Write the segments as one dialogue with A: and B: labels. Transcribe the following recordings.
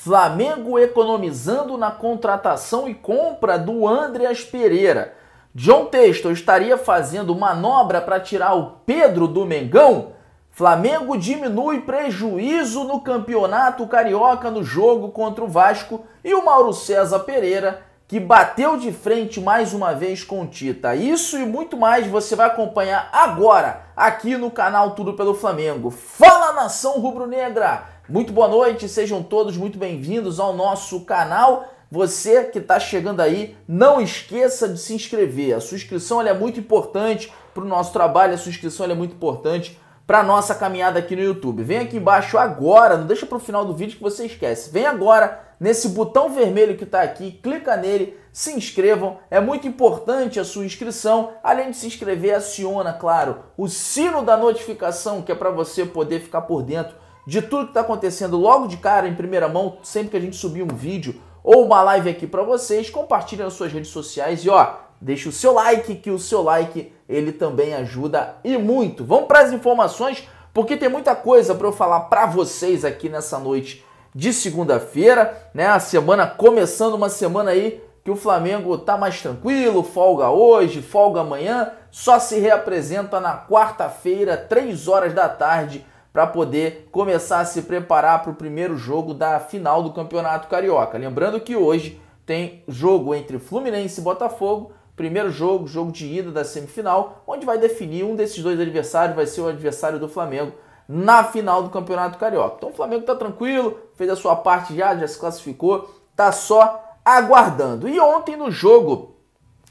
A: Flamengo economizando na contratação e compra do Andreas Pereira. John Texto estaria fazendo manobra para tirar o Pedro do Mengão? Flamengo diminui prejuízo no Campeonato Carioca no jogo contra o Vasco e o Mauro César Pereira que bateu de frente mais uma vez com o Tita. Isso e muito mais você vai acompanhar agora aqui no canal Tudo pelo Flamengo. Fala nação rubro-negra! Muito boa noite, sejam todos muito bem-vindos ao nosso canal. Você que está chegando aí, não esqueça de se inscrever. A sua inscrição é muito importante para o nosso trabalho, a sua inscrição é muito importante para nossa caminhada aqui no YouTube. Vem aqui embaixo agora, não deixa para o final do vídeo que você esquece. Vem agora nesse botão vermelho que está aqui, clica nele, se inscrevam, é muito importante a sua inscrição. Além de se inscrever, aciona, claro, o sino da notificação, que é para você poder ficar por dentro de tudo que está acontecendo logo de cara, em primeira mão, sempre que a gente subir um vídeo ou uma live aqui para vocês, compartilhe nas suas redes sociais e ó, deixa o seu like, que o seu like ele também ajuda e muito. Vamos para as informações, porque tem muita coisa para eu falar para vocês aqui nessa noite de segunda-feira, né? A semana começando uma semana aí que o Flamengo tá mais tranquilo, folga hoje, folga amanhã, só se reapresenta na quarta-feira, 3 horas da tarde, para poder começar a se preparar para o primeiro jogo da final do Campeonato Carioca. Lembrando que hoje tem jogo entre Fluminense e Botafogo, primeiro jogo, jogo de ida da semifinal, onde vai definir um desses dois adversários, vai ser o adversário do Flamengo na final do Campeonato Carioca. Então o Flamengo está tranquilo, fez a sua parte já, já se classificou, tá só aguardando. E ontem no jogo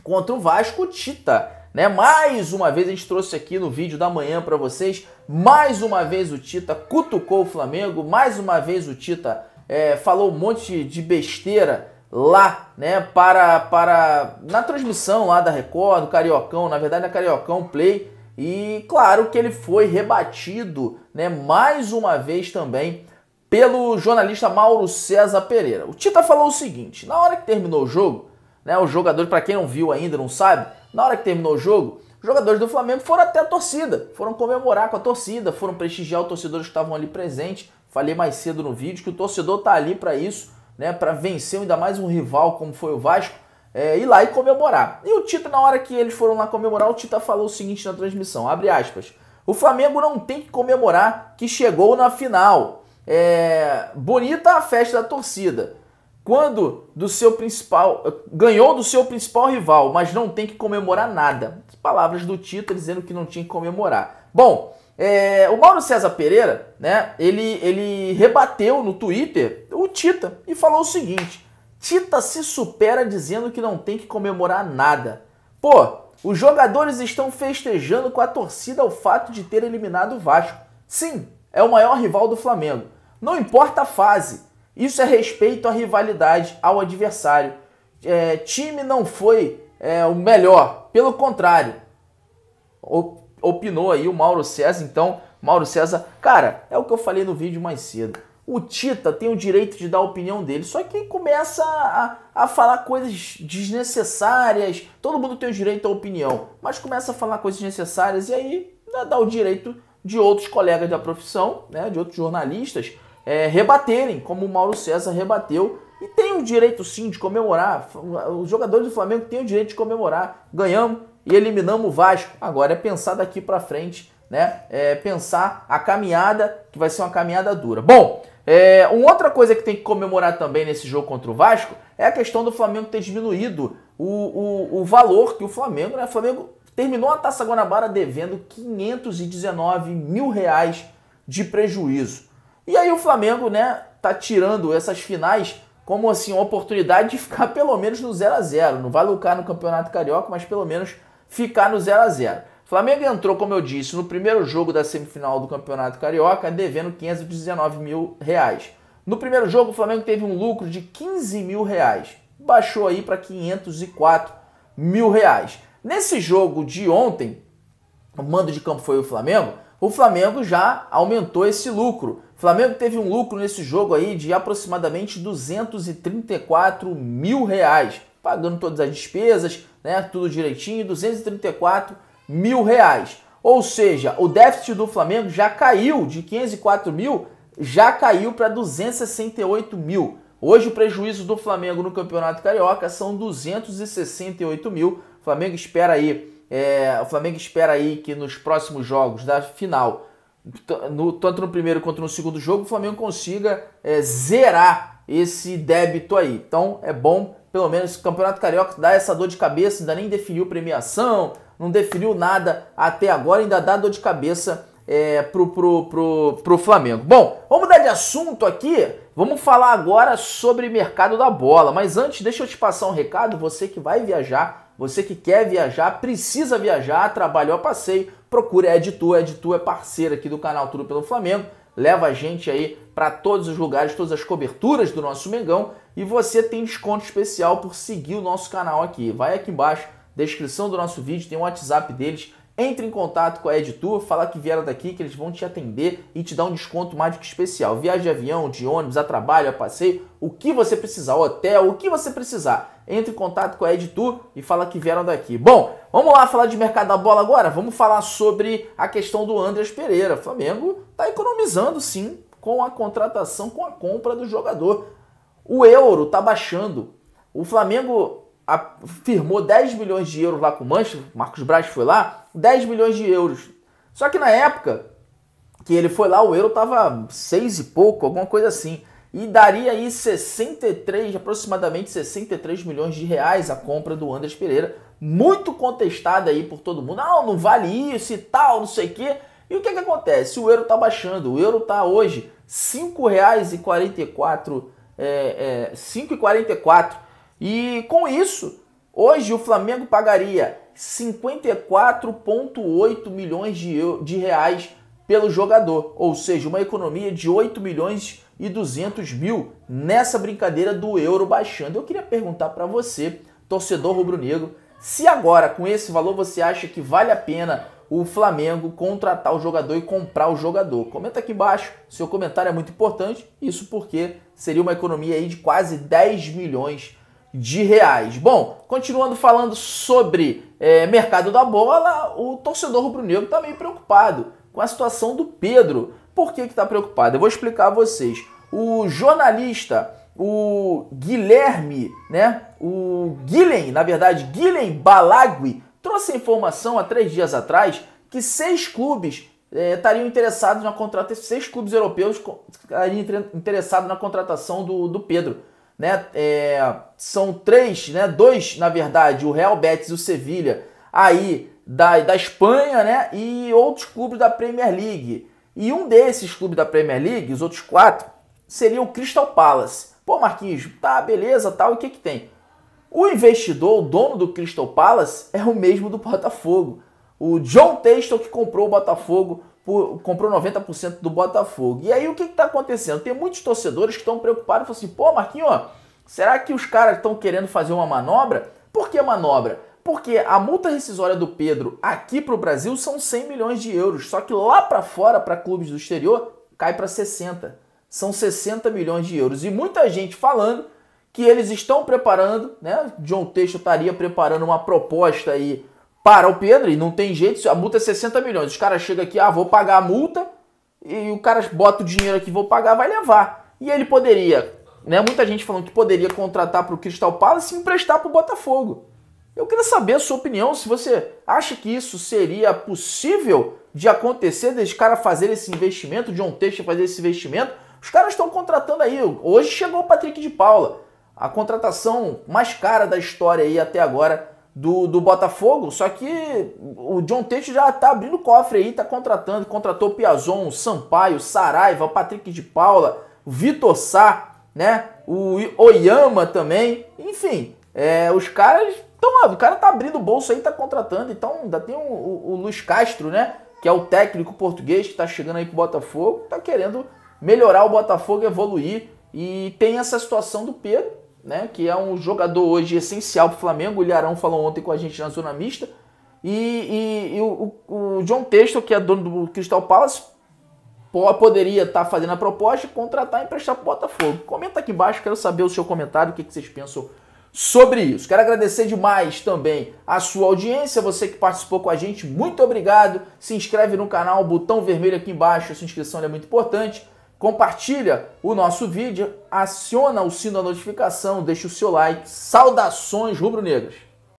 A: contra o Vasco, o Tita, né? Mais uma vez a gente trouxe aqui no vídeo da manhã para vocês, mais uma vez o Tita cutucou o Flamengo, mais uma vez o Tita é, falou um monte de besteira lá, né, para para na transmissão lá da Record, do Cariocão, na verdade na Cariocão Play, e claro que ele foi rebatido, né, mais uma vez também pelo jornalista Mauro César Pereira. O Tita falou o seguinte: na hora que terminou o jogo, né, os jogadores, para quem não viu ainda, não sabe, na hora que terminou o jogo, os jogadores do Flamengo foram até a torcida, foram comemorar com a torcida, foram prestigiar os torcedores que estavam ali presentes. Falei mais cedo no vídeo que o torcedor tá ali para isso, né, para vencer ainda mais um rival como foi o Vasco é, ir lá e comemorar. E o Tita, na hora que eles foram lá comemorar, o Tita falou o seguinte na transmissão, abre aspas, o Flamengo não tem que comemorar que chegou na final. É, bonita a festa da torcida. Quando do seu principal ganhou do seu principal rival, mas não tem que comemorar nada. palavras do Tita dizendo que não tinha que comemorar. Bom, é, o Mauro César Pereira, né? Ele, ele rebateu no Twitter o Tita e falou o seguinte: Tita se supera dizendo que não tem que comemorar nada. Pô, os jogadores estão festejando com a torcida o fato de ter eliminado o Vasco. Sim, é o maior rival do Flamengo. Não importa a fase. Isso é respeito à rivalidade, ao adversário. É, time não foi é, o melhor, pelo contrário. Opinou aí o Mauro César, então, Mauro César, cara, é o que eu falei no vídeo mais cedo o Tita tem o direito de dar a opinião dele, só que começa a, a falar coisas desnecessárias. Todo mundo tem o direito à opinião, mas começa a falar coisas desnecessárias e aí dá o direito de outros colegas da profissão, né, de outros jornalistas, é, rebaterem, como o Mauro César rebateu. E tem o direito sim de comemorar. Os jogadores do Flamengo têm o direito de comemorar. Ganhamos e eliminamos o Vasco. Agora é pensar daqui para frente, né? É pensar a caminhada, que vai ser uma caminhada dura. Bom, é, uma outra coisa que tem que comemorar também nesse jogo contra o Vasco é a questão do Flamengo ter diminuído o, o, o valor que o Flamengo, né? O Flamengo terminou a Taça Guanabara devendo 519 mil reais de prejuízo. E aí o Flamengo, né, tá tirando essas finais como assim uma oportunidade de ficar pelo menos no 0 a 0 Não vai lucrar no Campeonato Carioca, mas pelo menos ficar no 0 a 0 Flamengo entrou, como eu disse, no primeiro jogo da semifinal do Campeonato Carioca devendo 519 mil reais. No primeiro jogo, o Flamengo teve um lucro de 15 mil reais. Baixou aí para 504 mil reais. Nesse jogo de ontem, o mando de campo foi o Flamengo, o Flamengo já aumentou esse lucro. O Flamengo teve um lucro nesse jogo aí de aproximadamente 234 mil reais, pagando todas as despesas, né, tudo direitinho, 234 mil reais. Ou seja, o déficit do Flamengo já caiu de 504 mil, já caiu para 268 mil. Hoje o prejuízo do Flamengo no Campeonato Carioca são 268 mil. O Flamengo espera aí, é, o Flamengo espera aí que nos próximos jogos da final, no, tanto no primeiro quanto no segundo jogo, o Flamengo consiga é, zerar esse débito aí. Então é bom pelo menos o Campeonato Carioca dá essa dor de cabeça, ainda nem definiu premiação, não definiu nada até agora, ainda dá dor de cabeça é, pro, pro, pro, pro Flamengo. Bom, vamos mudar de assunto aqui, vamos falar agora sobre mercado da bola, mas antes deixa eu te passar um recado, você que vai viajar, você que quer viajar, precisa viajar, Trabalhou a passeio, procure a Editu, a Editu é parceira aqui do canal Tudo pelo Flamengo, leva a gente aí para todos os lugares, todas as coberturas do nosso Mengão e você tem desconto especial por seguir o nosso canal aqui. Vai aqui embaixo, descrição do nosso vídeo, tem o WhatsApp deles. Entre em contato com a Editur, fala que vieram daqui, que eles vão te atender e te dar um desconto mais do que especial. Viagem de avião, de ônibus, a trabalho, a passeio, o que você precisar, hotel, o que você precisar. Entre em contato com a Editur e fala que vieram daqui. Bom, vamos lá falar de mercado da bola agora? Vamos falar sobre a questão do Andreas Pereira. O Flamengo está economizando sim com a contratação, com a compra do jogador. O euro tá baixando. O Flamengo firmou 10 milhões de euros lá com o Manchester, Marcos Braz foi lá, 10 milhões de euros. Só que na época que ele foi lá, o euro tava 6 e pouco, alguma coisa assim. E daria aí 63, aproximadamente 63 milhões de reais a compra do Andrés Pereira. Muito contestada aí por todo mundo. Ah, não vale isso e tal, não sei o quê. E o que, que acontece? O euro tá baixando. O euro tá hoje R$ 5,44 é, é, 5,44. E com isso, hoje o Flamengo pagaria 54,8 milhões de, de reais pelo jogador, ou seja, uma economia de 8 milhões e 200 mil nessa brincadeira do euro baixando. Eu queria perguntar para você, torcedor rubro-negro, se agora com esse valor você acha que vale a pena o Flamengo contratar o jogador e comprar o jogador? Comenta aqui embaixo, seu comentário é muito importante, isso porque seria uma economia aí de quase 10 milhões de reais. Bom, continuando falando sobre é, mercado da bola, o torcedor rubro-negro está meio preocupado com a situação do Pedro. Por que está preocupado? Eu vou explicar a vocês. O jornalista, o Guilherme, né? O Guilherme, na verdade, Guilherme Balagui, trouxe a informação há três dias atrás que seis clubes é, estariam interessados na contratação, seis clubes europeus estariam interessados na contratação do, do Pedro. Né? É, são três, né? dois, na verdade, o Real Betis e o Sevilha, aí da, da Espanha, né? E outros clubes da Premier League. E um desses clubes da Premier League, os outros quatro, seria o Crystal Palace. Pô, Marquinhos, tá, beleza, tal, o que que tem? O investidor, o dono do Crystal Palace, é o mesmo do Botafogo. O John Textor que comprou o Botafogo, por, comprou 90% do Botafogo. E aí o que está acontecendo? Tem muitos torcedores que estão preocupados, falam assim, pô Marquinhos, ó, será que os caras estão querendo fazer uma manobra? Por que manobra? Porque a multa rescisória do Pedro aqui para o Brasil são 100 milhões de euros, só que lá para fora, para clubes do exterior, cai para 60. São 60 milhões de euros. E muita gente falando que eles estão preparando, né? John Teixeira estaria preparando uma proposta aí para o Pedro, e não tem jeito, a multa é 60 milhões. Os caras chegam aqui, ah, vou pagar a multa, e o cara bota o dinheiro aqui, vou pagar, vai levar. E ele poderia, né? Muita gente falando que poderia contratar para o Crystal Palace e emprestar para o Botafogo. Eu queria saber a sua opinião, se você acha que isso seria possível de acontecer, desse cara fazer esse investimento, John Teixeira fazer esse investimento. Os caras estão contratando aí. Hoje chegou o Patrick de Paula a contratação mais cara da história aí até agora do, do Botafogo, só que o John Tate já tá abrindo o cofre aí, tá contratando, contratou Piazon, Sampaio, Saraiva, Patrick de Paula, Vitor Sá, né? O Oyama também, enfim, é, os caras lá, o cara tá abrindo o bolso aí, tá contratando. Então, ainda tem o, o, o, Luiz Castro, né? Que é o técnico português que tá chegando aí pro Botafogo, tá querendo melhorar o Botafogo, evoluir. E tem essa situação do Pedro, né? Que é um jogador hoje essencial para o Flamengo. O Ilharão falou ontem com a gente na zona mista. E, e, e o, o, John Texto, que é dono do Crystal Palace, poderia estar tá fazendo a proposta, contratar e emprestar para o Botafogo. Comenta aqui embaixo, quero saber o seu comentário, o que, que vocês pensam sobre isso. Quero agradecer demais também a sua audiência, você que participou com a gente, muito obrigado. Se inscreve no canal, botão vermelho aqui embaixo, a sua inscrição é muito importante. Compartilha o nosso vídeo, aciona o sino da notificação, deixa o seu like. Saudações rubro-negras!